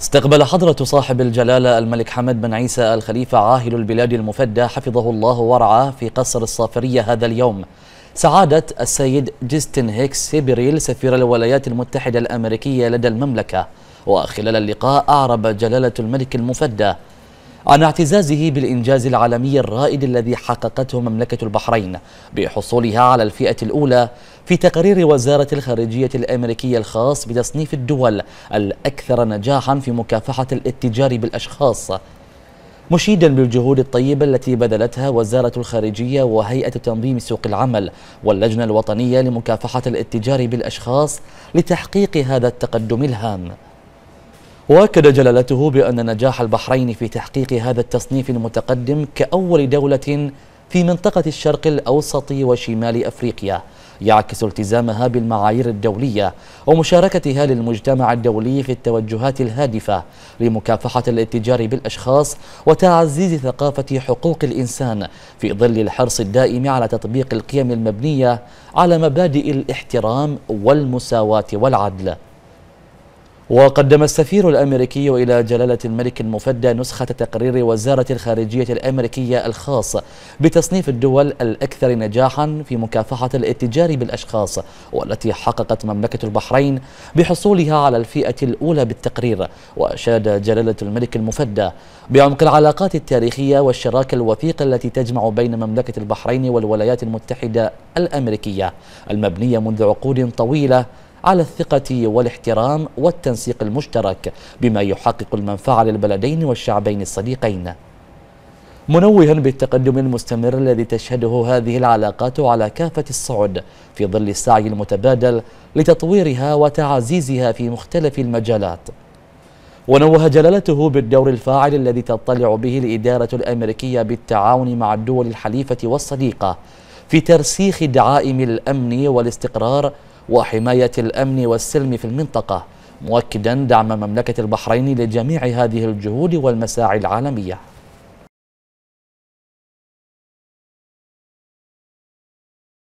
استقبل حضرة صاحب الجلالة الملك حمد بن عيسى الخليفة عاهل البلاد المفدى حفظه الله ورعاه في قصر الصافرية هذا اليوم سعادة السيد جيستن هيكس سيبريل سفير الولايات المتحدة الأمريكية لدى المملكة وخلال اللقاء أعرب جلالة الملك المفدى عن اعتزازه بالإنجاز العالمي الرائد الذي حققته مملكة البحرين بحصولها على الفئة الأولى في تقرير وزارة الخارجية الأمريكية الخاص بتصنيف الدول الأكثر نجاحا في مكافحة الاتجار بالأشخاص مشيدا بالجهود الطيبة التي بذلتها وزارة الخارجية وهيئة تنظيم سوق العمل واللجنة الوطنية لمكافحة الاتجار بالأشخاص لتحقيق هذا التقدم الهام واكد جلالته بأن نجاح البحرين في تحقيق هذا التصنيف المتقدم كأول دولة في منطقة الشرق الأوسط وشمال أفريقيا يعكس التزامها بالمعايير الدولية ومشاركتها للمجتمع الدولي في التوجهات الهادفة لمكافحة الاتجار بالأشخاص وتعزيز ثقافة حقوق الإنسان في ظل الحرص الدائم على تطبيق القيم المبنية على مبادئ الاحترام والمساواة والعدل وقدم السفير الأمريكي إلى جلالة الملك المفدى نسخة تقرير وزارة الخارجية الأمريكية الخاص بتصنيف الدول الأكثر نجاحا في مكافحة الاتجار بالأشخاص والتي حققت مملكة البحرين بحصولها على الفئة الأولى بالتقرير وأشاد جلالة الملك المفدى بعمق العلاقات التاريخية والشراكة الوثيقة التي تجمع بين مملكة البحرين والولايات المتحدة الأمريكية المبنية منذ عقود طويلة على الثقة والاحترام والتنسيق المشترك بما يحقق المنفعة للبلدين والشعبين الصديقين منوها بالتقدم المستمر الذي تشهده هذه العلاقات على كافة الصعد في ظل السعي المتبادل لتطويرها وتعزيزها في مختلف المجالات ونوه جلالته بالدور الفاعل الذي تطلع به الإدارة الأمريكية بالتعاون مع الدول الحليفة والصديقة في ترسيخ دعائم الأمن والاستقرار وحماية الأمن والسلم في المنطقة مؤكدا دعم مملكة البحرين لجميع هذه الجهود والمساعي العالمية